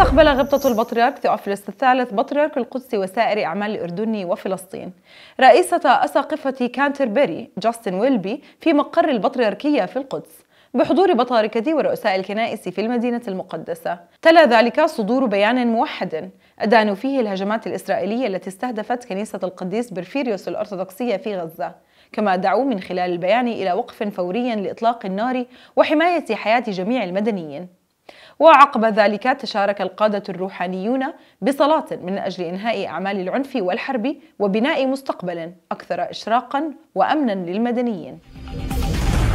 استقبل غبطة البطريرك ثيوفيلس الثالث بطريرك القدس وسائر أعمال الأردن وفلسطين رئيسة أساقفة كانتربري جاستن ويلبي في مقر البطريركية في القدس بحضور بطاركة ورؤساء الكنائس في المدينة المقدسة تلا ذلك صدور بيان موحد أدانوا فيه الهجمات الإسرائيلية التي استهدفت كنيسة القديس برفيريوس الأرثوذكسية في غزة كما دعوا من خلال البيان إلى وقف فوري لإطلاق النار وحماية حياة جميع المدنيين وعقب ذلك تشارك القادة الروحانيون بصلاة من أجل إنهاء أعمال العنف والحرب وبناء مستقبل أكثر إشراقا وأمنا للمدنيين